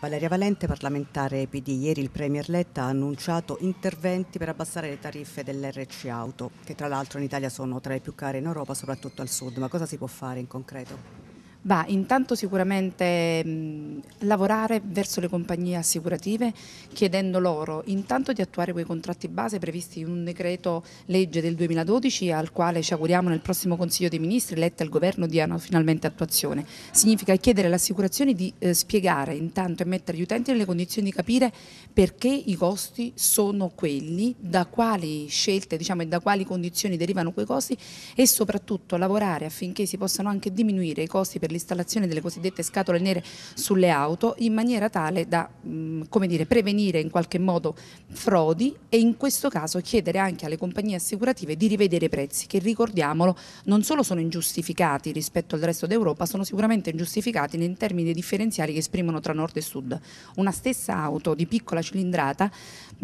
Valeria Valente, parlamentare PD. Ieri il Premier Letta ha annunciato interventi per abbassare le tariffe dell'RC Auto, che tra l'altro in Italia sono tra le più care in Europa, soprattutto al sud. Ma cosa si può fare in concreto? va intanto sicuramente mh, lavorare verso le compagnie assicurative chiedendo loro intanto di attuare quei contratti base previsti in un decreto legge del 2012 al quale ci auguriamo nel prossimo Consiglio dei Ministri letta il governo diano finalmente attuazione. Significa chiedere alle assicurazioni di eh, spiegare intanto e mettere gli utenti nelle condizioni di capire perché i costi sono quelli, da quali scelte diciamo, e da quali condizioni derivano quei costi e soprattutto lavorare affinché si possano anche diminuire i costi per per l'installazione delle cosiddette scatole nere sulle auto in maniera tale da mm, dire, prevenire in qualche modo frodi e in questo caso chiedere anche alle compagnie assicurative di rivedere i prezzi che ricordiamolo non solo sono ingiustificati rispetto al resto d'Europa, sono sicuramente ingiustificati in termini differenziali che esprimono tra nord e sud. Una stessa auto di piccola cilindrata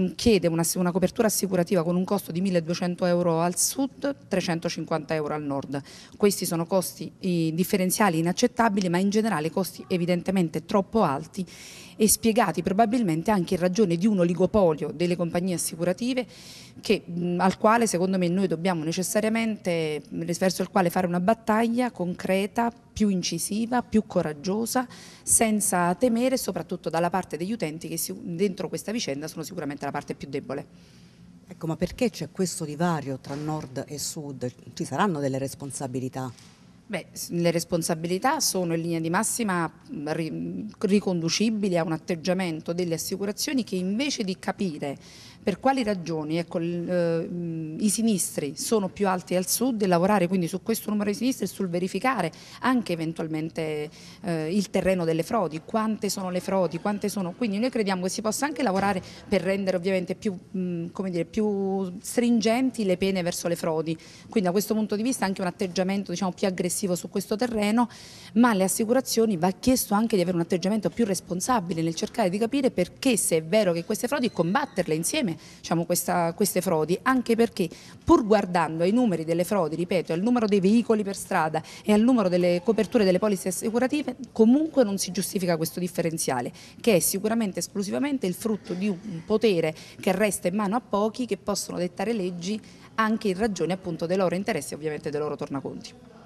mm, chiede una, una copertura assicurativa con un costo di 1200 euro al sud, 350 euro al nord. Questi sono costi differenziali inaccettabili inaccettabile, ma in generale costi evidentemente troppo alti e spiegati probabilmente anche in ragione di un oligopolio delle compagnie assicurative che, al quale secondo me noi dobbiamo necessariamente, verso il quale fare una battaglia concreta, più incisiva, più coraggiosa, senza temere soprattutto dalla parte degli utenti che dentro questa vicenda sono sicuramente la parte più debole. Ecco, ma perché c'è questo divario tra nord e sud? Ci saranno delle responsabilità? Beh, le responsabilità sono in linea di massima riconducibili a un atteggiamento delle assicurazioni che invece di capire per quali ragioni ecco, i sinistri sono più alti al sud e lavorare quindi su questo numero di sinistri e sul verificare anche eventualmente eh, il terreno delle frodi, quante sono le frodi, quante sono, quindi noi crediamo che si possa anche lavorare per rendere ovviamente più, mh, dire, più stringenti le pene verso le frodi, quindi da questo punto di vista anche un atteggiamento diciamo, più aggressivo aggressivo su questo terreno, ma alle assicurazioni va chiesto anche di avere un atteggiamento più responsabile nel cercare di capire perché se è vero che queste frodi, combatterle insieme diciamo, questa, queste frodi, anche perché pur guardando ai numeri delle frodi, ripeto, al numero dei veicoli per strada e al numero delle coperture delle polizze assicurative, comunque non si giustifica questo differenziale, che è sicuramente esclusivamente il frutto di un potere che resta in mano a pochi che possono dettare leggi anche in ragione appunto dei loro interessi e ovviamente dei loro tornaconti.